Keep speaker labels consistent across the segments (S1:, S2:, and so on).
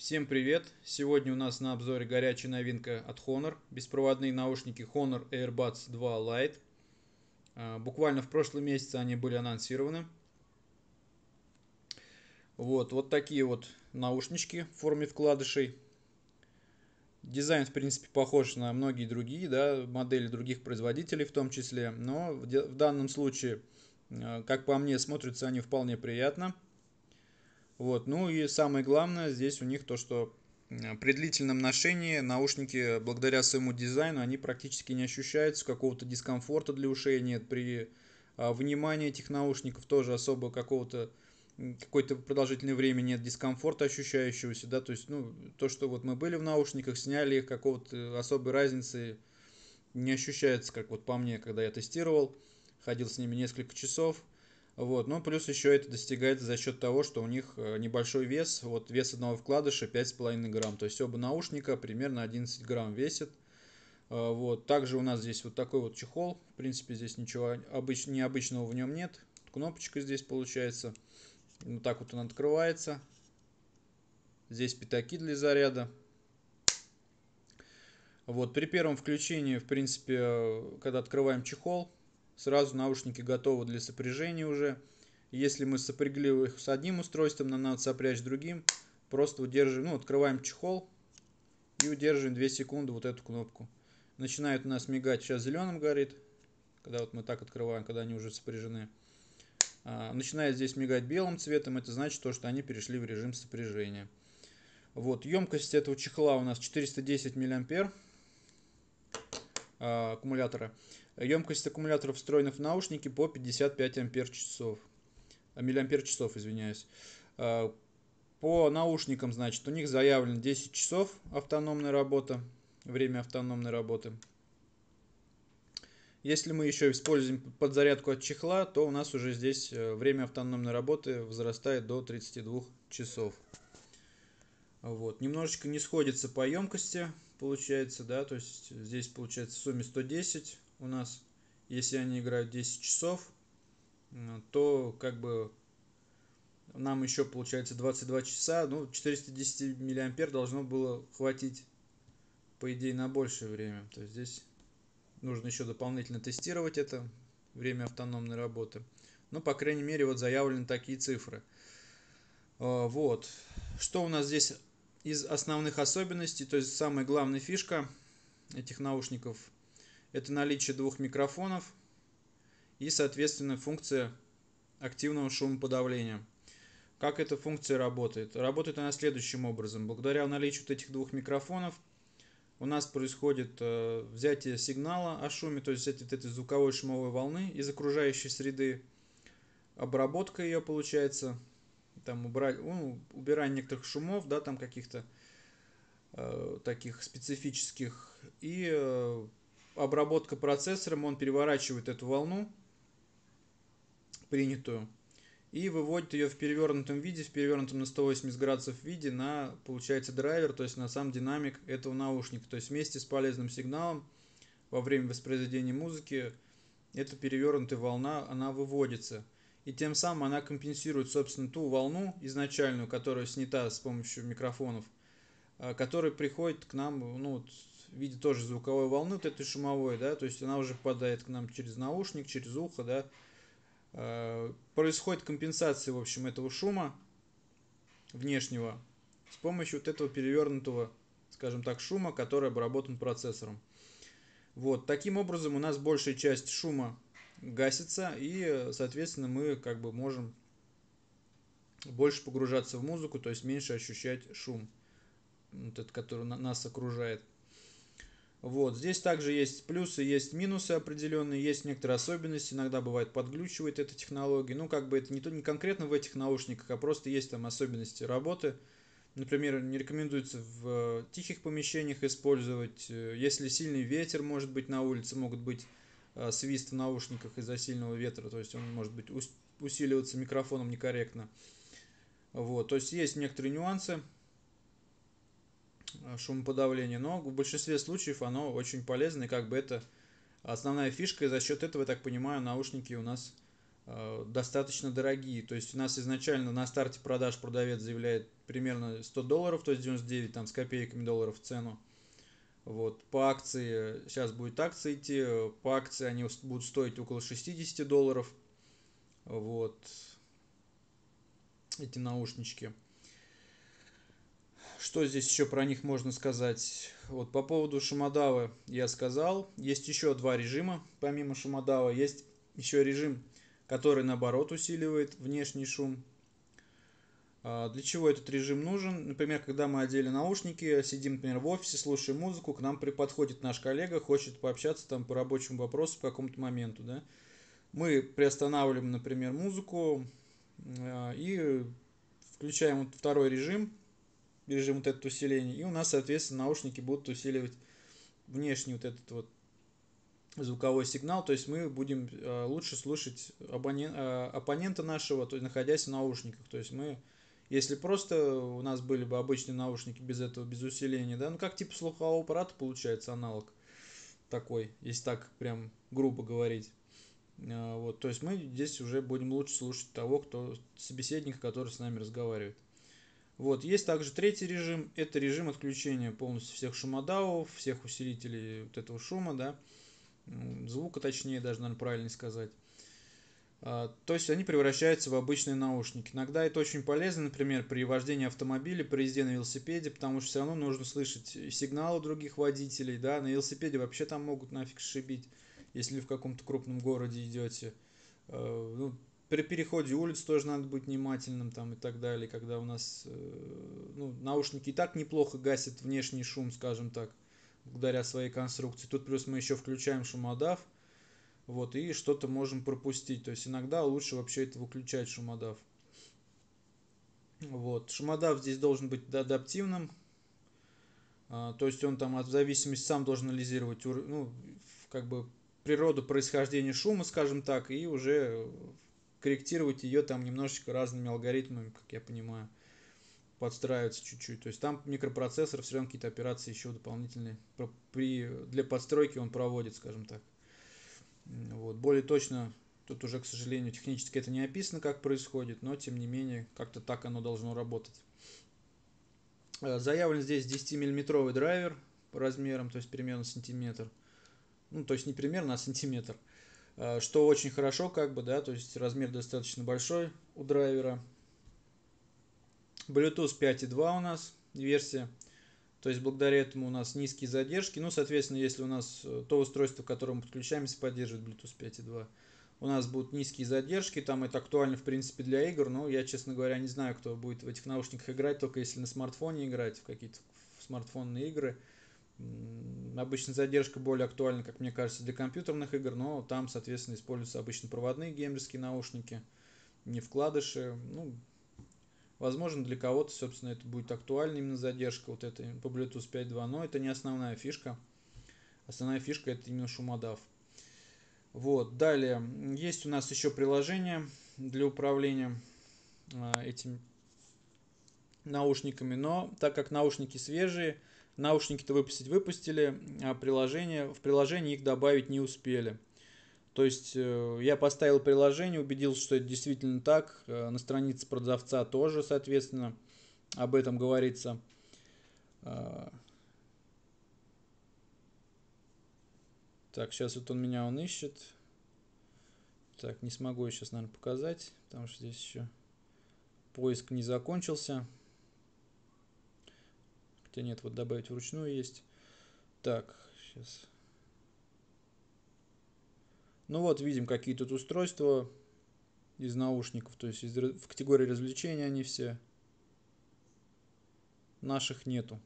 S1: Всем привет! Сегодня у нас на обзоре горячая новинка от Honor. Беспроводные наушники Honor AirBuds 2 Lite. А, буквально в прошлом месяце они были анонсированы. Вот, вот такие вот наушнички в форме вкладышей. Дизайн, в принципе, похож на многие другие да, модели других производителей в том числе. Но в данном случае, а, как по мне, смотрятся они вполне приятно. Вот. Ну и самое главное здесь у них то, что при длительном ношении наушники, благодаря своему дизайну, они практически не ощущаются, какого-то дискомфорта для ушей нет. При а, внимании этих наушников тоже особо какого-то какой-то продолжительное время нет дискомфорта ощущающегося, да, то есть, ну, то, что вот мы были в наушниках, сняли их, какого-то э, особой разницы не ощущается, как вот по мне, когда я тестировал, ходил с ними несколько часов, вот. Ну, плюс еще это достигается за счет того, что у них э, небольшой вес. Вот вес одного вкладыша 5,5 грамм. То есть оба наушника примерно 11 грамм весит. Э, вот. Также у нас здесь вот такой вот чехол. В принципе, здесь ничего обыч... необычного в нем нет. Кнопочка здесь получается. Вот так вот он открывается. Здесь пятаки для заряда. Вот, при первом включении, в принципе, э, когда открываем чехол, сразу наушники готовы для сопряжения уже. Если мы сопрягли их с одним устройством, нам надо сопрячь другим. Просто удерживаем, ну, открываем чехол и удерживаем 2 секунды вот эту кнопку. Начинает у нас мигать, сейчас зеленым горит, когда вот мы так открываем, когда они уже сопряжены. А, начинает здесь мигать белым цветом, это значит то, что они перешли в режим сопряжения. Вот, емкость этого чехла у нас 410 миллиампер а, аккумулятора. Емкость аккумулятора встроена в наушники по 55 ампер часов. А, Миллиампер часов, извиняюсь. А, по наушникам, значит, у них заявлено 10 часов автономная работа, время автономной работы. Если мы еще используем подзарядку от чехла, то у нас уже здесь э, время автономной работы возрастает до 32 часов. Вот. Немножечко не сходится по емкости, получается, да, то есть здесь получается в сумме 110, у нас если они играют 10 часов, то как бы нам еще получается 22 часа, ну 410 миллиампер должно было хватить по идее на большее время. То есть здесь нужно еще дополнительно тестировать это время автономной работы. Ну, по крайней мере, вот заявлены такие цифры. А, вот. Что у нас здесь из основных особенностей, то есть самая главная фишка этих наушников – это наличие двух микрофонов и, соответственно, функция активного шумоподавления. Как эта функция работает? Работает она следующим образом. Благодаря наличию вот этих двух микрофонов у нас происходит э, взятие сигнала о шуме, то есть этой, вот этой звуковой шумовой волны из окружающей среды, обработка ее получается, там убрать, ну, убирание некоторых шумов, да, там каких-то э, таких специфических, и э, обработка процессором, он переворачивает эту волну, принятую, и выводит ее в перевернутом виде, в перевернутом на 180 градусов виде на, получается, драйвер, то есть на сам динамик этого наушника. То есть вместе с полезным сигналом во время воспроизведения музыки эта перевернутая волна, она выводится. И тем самым она компенсирует, собственно, ту волну изначальную, которая снята с помощью микрофонов, э, которая приходит к нам ну, в виде тоже звуковой волны, вот этой шумовой, да, то есть она уже попадает к нам через наушник, через ухо, да. Э, происходит компенсация, в общем, этого шума внешнего с помощью вот этого перевернутого, скажем так, шума, который обработан процессором. Вот, таким образом у нас большая часть шума гасится, и, соответственно, мы как бы можем больше погружаться в музыку, то есть меньше ощущать шум, вот этот, который нас окружает. Вот, здесь также есть плюсы, есть минусы определенные, есть некоторые особенности, иногда бывает подглючивает эта технология. Ну, как бы это не, то, не конкретно в этих наушниках, а просто есть там особенности работы. Например, не рекомендуется в э, тихих помещениях использовать. Э, если сильный ветер может быть на улице, могут быть э, свист в наушниках из-за сильного ветра, то есть он может быть усиливаться микрофоном некорректно. Вот, то есть есть некоторые нюансы, Э, шумоподавление, но в большинстве случаев оно очень полезно, и как бы это основная фишка, и за счет этого, я так понимаю, наушники у нас э, достаточно дорогие. То есть у нас изначально на старте продаж продавец заявляет примерно 100 долларов, то есть 99 там, с копейками долларов цену. Вот, по акции, сейчас будет акция идти, э, по акции они будут стоить около 60 долларов. Вот, эти наушнички что здесь еще про них можно сказать? Вот по поводу Шамадавы я сказал. Есть еще два режима, помимо Шамадава. Есть еще режим, который наоборот усиливает внешний шум. А, для чего этот режим нужен? Например, когда мы одели наушники, сидим, например, в офисе, слушаем музыку, к нам подходит наш коллега, хочет пообщаться там по рабочему вопросу по какому-то моменту, да? Мы приостанавливаем, например, музыку а, и включаем вот второй режим – режим вот этот усиления, и у нас, соответственно, наушники будут усиливать внешний вот этот вот звуковой сигнал, то есть мы будем э, лучше слушать абонент, э, оппонента нашего, то есть находясь в наушниках, то есть мы если просто у нас были бы обычные наушники без этого, без усиления, да, ну как типа слухового аппарата получается аналог такой, если так прям грубо говорить. Э, вот, то есть мы здесь уже будем лучше слушать того, кто собеседника, который с нами разговаривает. Вот. Есть также третий режим, это режим отключения полностью всех шумодавов, всех усилителей вот этого шума, да, звука точнее, даже, наверное, правильно сказать. А, то есть они превращаются в обычные наушники. Иногда это очень полезно, например, при вождении автомобиля, при езде на велосипеде, потому что все равно нужно слышать сигналы других водителей, да, на велосипеде вообще там могут нафиг шибить, если в каком-то крупном городе идете. А, ну, при переходе улиц тоже надо быть внимательным там и так далее, когда у нас э, ну, наушники и так неплохо гасят внешний шум, скажем так, благодаря своей конструкции. Тут плюс мы еще включаем шумодав, вот, и что-то можем пропустить. То есть иногда лучше вообще это выключать шумодав. Вот, шумодав здесь должен быть адаптивным, а, то есть он там от зависимости сам должен анализировать ну, как бы природу происхождения шума, скажем так, и уже корректировать ее там немножечко разными алгоритмами, как я понимаю, подстраиваться чуть-чуть. То есть там микропроцессор все равно какие-то операции еще дополнительные при, для подстройки он проводит, скажем так. Вот. Более точно тут уже, к сожалению, технически это не описано, как происходит, но тем не менее как-то так оно должно работать. Э, заявлен здесь 10-миллиметровый драйвер по размерам, то есть примерно сантиметр. Ну, то есть не примерно, а сантиметр – Э, что очень хорошо, как бы, да, то есть размер достаточно большой у драйвера. Bluetooth 5.2 у нас версия. То есть благодаря этому у нас низкие задержки. Ну, соответственно, если у нас э, то устройство, к которому подключаемся, поддерживает Bluetooth 5.2, у нас будут низкие задержки. Там это актуально, в принципе, для игр. Но я, честно говоря, не знаю, кто будет в этих наушниках играть, только если на смартфоне играть в какие-то смартфонные игры. Обычно задержка более актуальна, как мне кажется, для компьютерных игр, но там, соответственно, используются обычно проводные геймерские наушники, не вкладыши. Ну, возможно, для кого-то, собственно, это будет актуальна именно задержка вот этой по Bluetooth 5.2, но это не основная фишка. Основная фишка это именно шумодав. Вот, далее есть у нас еще приложение для управления а, этими наушниками, но так как наушники свежие, Наушники-то выпустить выпустили, а приложение, в приложении их добавить не успели. То есть э, я поставил приложение, убедился, что это действительно так. Э, на странице продавца тоже, соответственно, об этом говорится. А, так, сейчас вот он меня он ищет. Так, не смогу я сейчас, наверное, показать, потому что здесь еще поиск не закончился. Хотя нет, вот добавить вручную есть. Так, сейчас. Ну вот, видим, какие тут устройства из наушников, то есть из, в категории развлечения они все. Наших нету.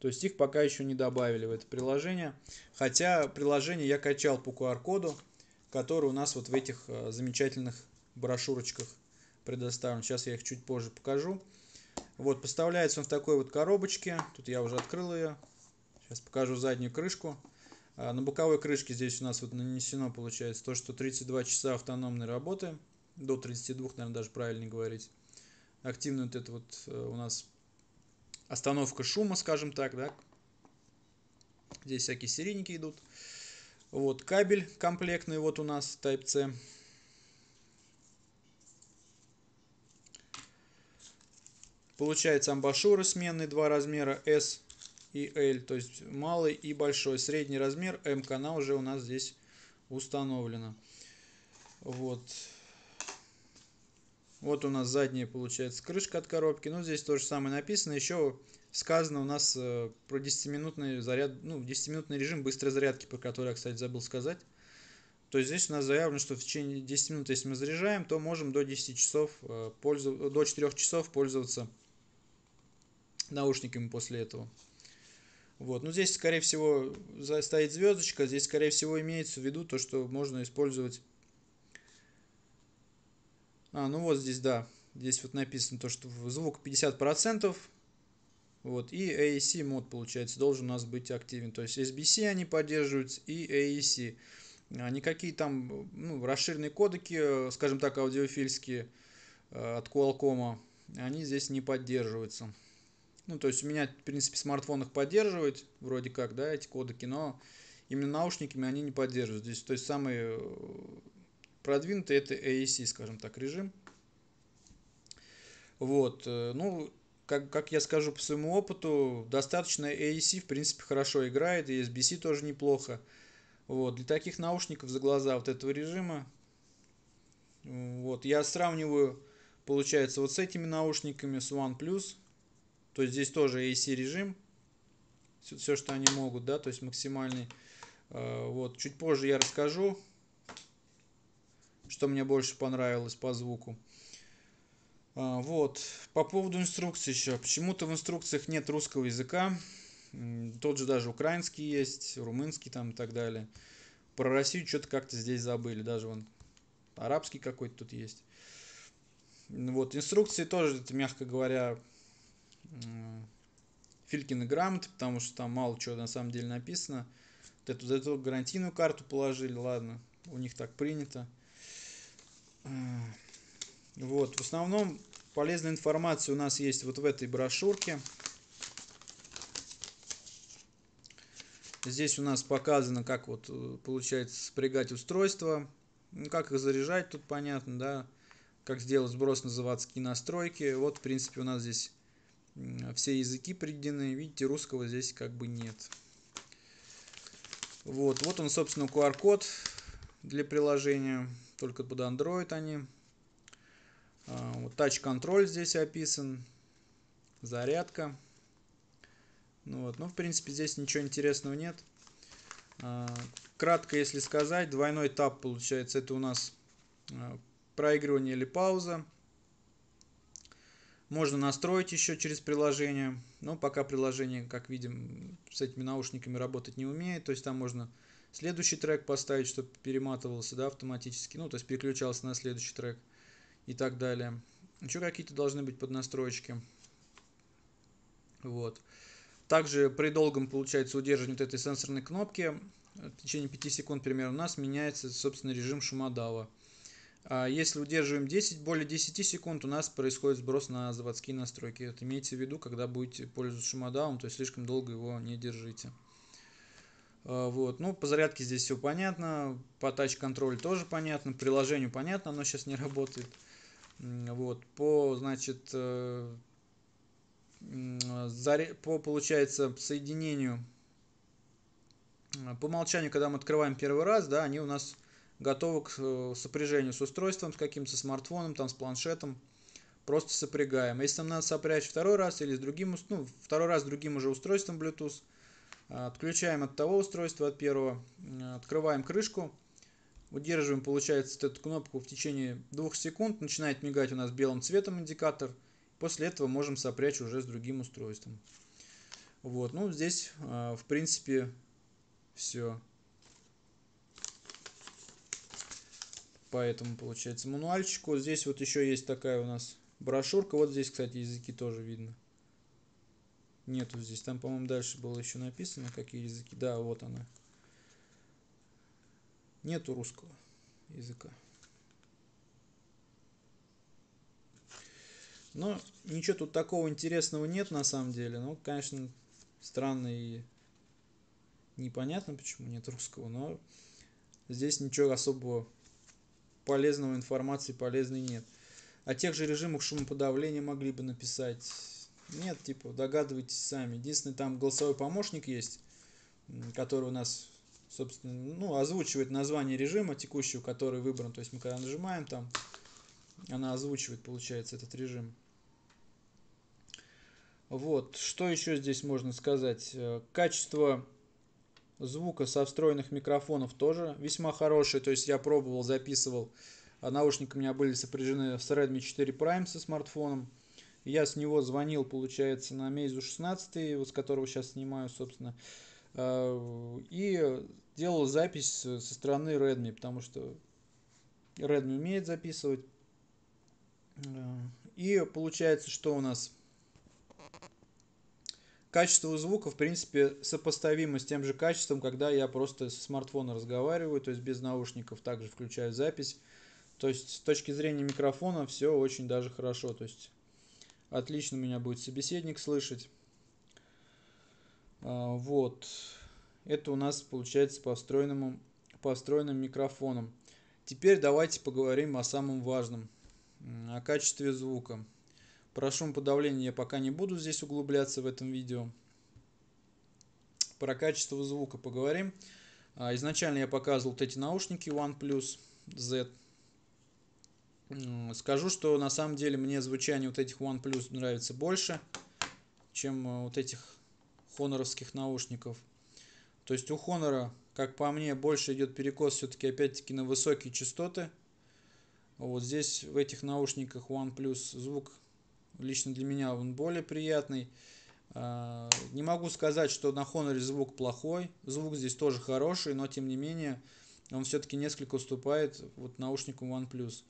S1: То есть их пока еще не добавили в это приложение. Хотя приложение я качал по QR-коду, который у нас вот в этих э, замечательных брошюрочках предоставлен. Сейчас я их чуть позже покажу. Вот, поставляется он в такой вот коробочке. Тут я уже открыл ее. Сейчас покажу заднюю крышку. А, на боковой крышке здесь у нас вот нанесено, получается, то, что 32 часа автономной работы. До 32, наверное, даже правильно говорить. Активно вот это вот э, у нас остановка шума, скажем так, да. Здесь всякие серийники идут. Вот, кабель комплектный вот у нас Type-C. Получается амбашюра сменные два размера S и L, то есть малый и большой. Средний размер M она уже у нас здесь установлена. Вот. Вот у нас задняя получается крышка от коробки. Ну, здесь то же самое написано. Еще сказано у нас э, про 10-минутный заряд, ну, 10-минутный режим быстрой зарядки, про который я, кстати, забыл сказать. То есть здесь у нас заявлено, что в течение 10 минут, если мы заряжаем, то можем до 10 часов э, пользоваться, до 4 часов пользоваться наушниками после этого. Вот. Но ну, здесь, скорее всего, стоит звездочка. Здесь, скорее всего, имеется в виду то, что можно использовать... А, ну вот здесь, да. Здесь вот написано то, что звук 50%. Вот. И AEC мод, получается, должен у нас быть активен. То есть SBC они поддерживают и AEC. А, никакие там ну, расширенные кодеки, э, скажем так, аудиофильские э, от Qualcomm, они здесь не поддерживаются. Ну, то есть у меня, в принципе, смартфон их поддерживает, вроде как, да, эти кодеки, но именно наушниками они не поддерживают. Здесь, то есть самый э, продвинутый это AAC, скажем так, режим. Вот, э, ну, как, как я скажу по своему опыту, достаточно AAC, в принципе, хорошо играет, и SBC тоже неплохо. Вот, для таких наушников за глаза вот этого режима. Вот, я сравниваю, получается, вот с этими наушниками, с OnePlus, то есть здесь тоже AC режим. Все, все что они могут, да, то есть максимальный. Э, вот, чуть позже я расскажу, что мне больше понравилось по звуку. А, вот, по поводу инструкции еще. Почему-то в инструкциях нет русского языка. Тот же даже украинский есть, румынский там и так далее. Про Россию что-то как-то здесь забыли. Даже вон арабский какой-то тут есть. Вот, инструкции тоже, мягко говоря, Филькины грамоты, потому что там мало чего на самом деле написано. Вот эту, зато гарантийную карту положили, ладно, у них так принято. Э, вот, в основном полезная информация у нас есть вот в этой брошюрке. Здесь у нас показано, как вот э, получается спрягать устройство, ну, как их заряжать, тут понятно, да, как сделать сброс на заводские настройки. Вот, в принципе, у нас здесь все языки приведены. Видите, русского здесь как бы нет. Вот, вот он, собственно, QR-код для приложения, только под Android они. А, вот тач-контроль здесь описан, зарядка. Ну вот, ну, в принципе, здесь ничего интересного нет. А, кратко, если сказать, двойной тап получается, это у нас а, проигрывание или пауза. Можно настроить еще через приложение, но пока приложение, как видим, с этими наушниками работать не умеет, то есть там можно следующий трек поставить, чтобы перематывался да, автоматически, ну то есть переключался на следующий трек и так далее. Еще какие-то должны быть поднастроечки. Вот. Также при долгом, получается, удерживании вот этой сенсорной кнопки э, в течение 5 секунд примерно у нас меняется, собственно, режим шумодава. А если удерживаем 10, более 10 секунд, у нас происходит сброс на заводские настройки. Это имейте в виду, когда будете пользоваться шумодаун, то есть слишком долго его не держите. А, вот. Ну, по зарядке здесь все понятно, по тач-контролю тоже понятно, приложению понятно, оно сейчас не работает. Вот. По, значит, э, а, заря... по, получается, соединению, по умолчанию, когда мы открываем первый раз, да, они у нас готовы к э, сопряжению с устройством, с каким-то смартфоном, там, с планшетом. Просто сопрягаем. Если нам надо сопрячь второй раз или с другим, ну, второй раз с другим уже устройством Bluetooth, э, отключаем от того устройства, от первого, э, открываем крышку, удерживаем, получается, эту кнопку в течение двух секунд, начинает мигать у нас белым цветом индикатор, после этого можем сопрячь уже с другим устройством. Вот, ну здесь, в принципе, все. по этому получается мануальчику. Здесь вот еще есть такая у нас брошюрка. Вот здесь, кстати, языки тоже видно. Нету здесь. Там, по-моему, дальше было еще написано, какие языки. Да, вот она. Нету русского языка. Но ничего тут такого интересного нет на самом деле. Ну, конечно, странно и непонятно, почему нет русского, но здесь ничего особого полезного информации полезной нет. О тех же режимах шумоподавления могли бы написать. Нет, типа, догадывайтесь сами. Единственное, там голосовой помощник есть, который у нас, собственно, ну, озвучивает название режима текущего, который выбран. То есть мы когда нажимаем там, она озвучивает, получается, этот режим. Вот, что еще здесь можно сказать? Э, качество звука со встроенных микрофонов тоже весьма хороший. То есть я пробовал, записывал. А наушники у меня были сопряжены с Redmi 4 Prime со смартфоном. Я с него звонил, получается, на Meizu 16, вот с которого сейчас снимаю, собственно. А, и делал запись со стороны Redmi, потому что Redmi умеет записывать. А, и получается, что у нас качество звука, в принципе, сопоставимо с тем же качеством, когда я просто с смартфона разговариваю, то есть без наушников, также включаю запись. То есть с точки зрения микрофона все очень даже хорошо, то есть отлично меня будет собеседник слышать. А, вот. Это у нас получается построенным построенным микрофоном. Теперь давайте поговорим о самом важном, о качестве звука. Про подавления я пока не буду здесь углубляться в этом видео. Про качество звука поговорим. А, изначально я показывал вот эти наушники OnePlus Z. Скажу, что на самом деле мне звучание вот этих OnePlus нравится больше, чем а, вот этих хоноровских наушников. То есть у Хонора, как по мне, больше идет перекос все-таки опять-таки на высокие частоты. Вот здесь в этих наушниках OnePlus звук Лично для меня он более приятный. А, не могу сказать, что на Honor звук плохой. Звук здесь тоже хороший, но тем не менее он все-таки несколько уступает вот наушнику OnePlus.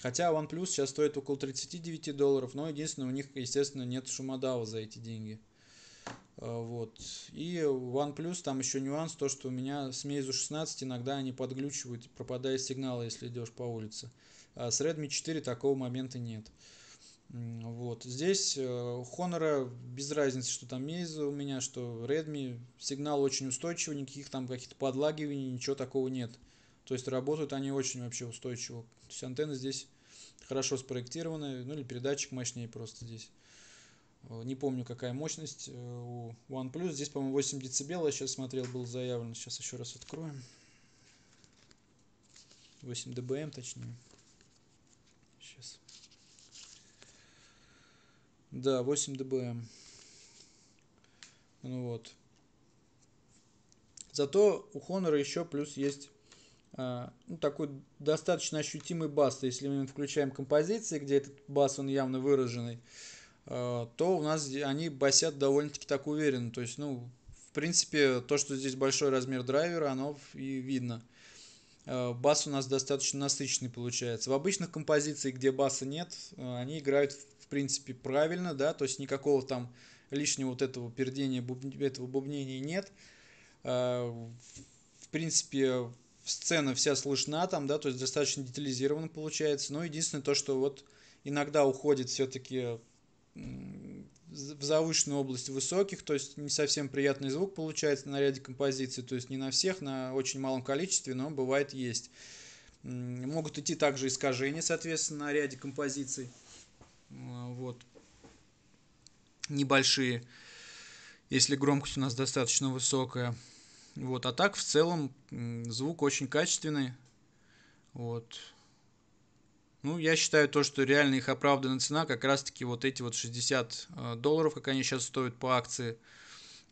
S1: Хотя OnePlus сейчас стоит около 39 долларов, но единственное, у них, естественно, нет шумодава за эти деньги. А, вот. И OnePlus, там еще нюанс, то, что у меня с Meizu 16 иногда они подглючивают, пропадая сигнал, если идешь по улице. А с Redmi 4 такого момента нет. Вот. Здесь Honor э, без разницы, что там есть у меня, что Redmi. Сигнал очень устойчивый, никаких там каких-то подлагиваний, ничего такого нет. То есть работают они очень вообще устойчиво. То есть антенны здесь хорошо спроектированы, ну или передатчик мощнее просто здесь. Э, не помню, какая мощность э, у OnePlus. Здесь, по-моему, 8 дБ. Я сейчас смотрел, было заявлено. Сейчас еще раз откроем. 8 dBm, точнее. Сейчас. Да, 8 дБМ. Ну вот. Зато у Honor еще плюс есть а, ну, такой достаточно ощутимый бас. Если мы включаем композиции, где этот бас, он явно выраженный, а, то у нас они басят довольно-таки так уверенно. То есть, ну, в принципе, то, что здесь большой размер драйвера, оно и видно. А, бас у нас достаточно насыщенный получается. В обычных композициях, где баса нет, а, они играют принципе, правильно, да, то есть никакого там лишнего вот этого пердения, буб... этого бубнения нет. А, в принципе, сцена вся слышна там, да, то есть достаточно детализированно получается. Но единственное то, что вот иногда уходит все-таки в завышенную область высоких, то есть не совсем приятный звук получается на ряде композиций, то есть не на всех, на очень малом количестве, но бывает есть. Могут идти также искажения, соответственно, на ряде композиций. А, вот, небольшие, если громкость у нас достаточно высокая. Вот, а так в целом звук очень качественный. Вот. Ну, я считаю то, что реально их оправданная цена как раз-таки вот эти вот 60 а, долларов, как они сейчас стоят по акции.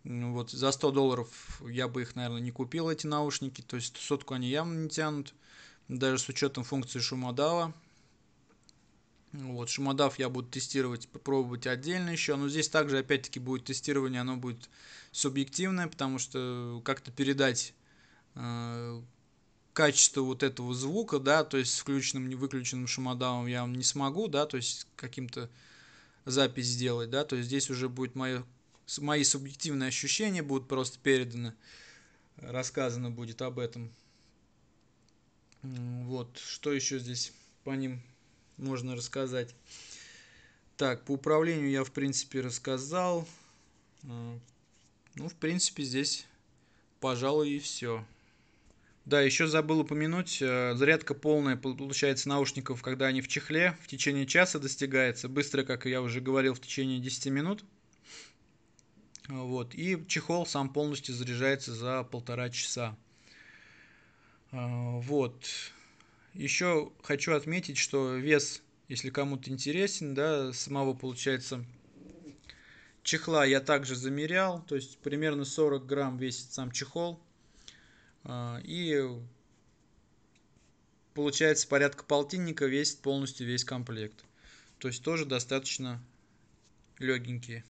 S1: Вот за 100 долларов я бы их, наверное, не купил, эти наушники. То есть сотку они явно не тянут, даже с учетом функции шумодава. Вот, шумодав я буду тестировать, попробовать отдельно еще. Но здесь также, опять-таки, будет тестирование, оно будет субъективное, потому что как-то передать э, качество вот этого звука, да, то есть с включенным, не выключенным шумодавом я не смогу, да, то есть каким-то запись сделать, да, то есть здесь уже будет мое, мои субъективные ощущения будут просто переданы, рассказано будет об этом. Вот, что еще здесь по ним можно рассказать. Так, по управлению я, в принципе, рассказал. А, ну, в принципе, здесь, пожалуй, и все. Да, еще забыл упомянуть, э, зарядка полная получается наушников, когда они в чехле, в течение часа достигается, быстро, как я уже говорил, в течение 10 минут. Вот. И чехол сам полностью заряжается за полтора часа. А, вот. Еще хочу отметить, что вес, если кому-то интересен, да, самого получается чехла я также замерял, то есть примерно 40 грамм весит сам чехол. А, и получается порядка полтинника весит полностью весь комплект. То есть тоже достаточно легенькие.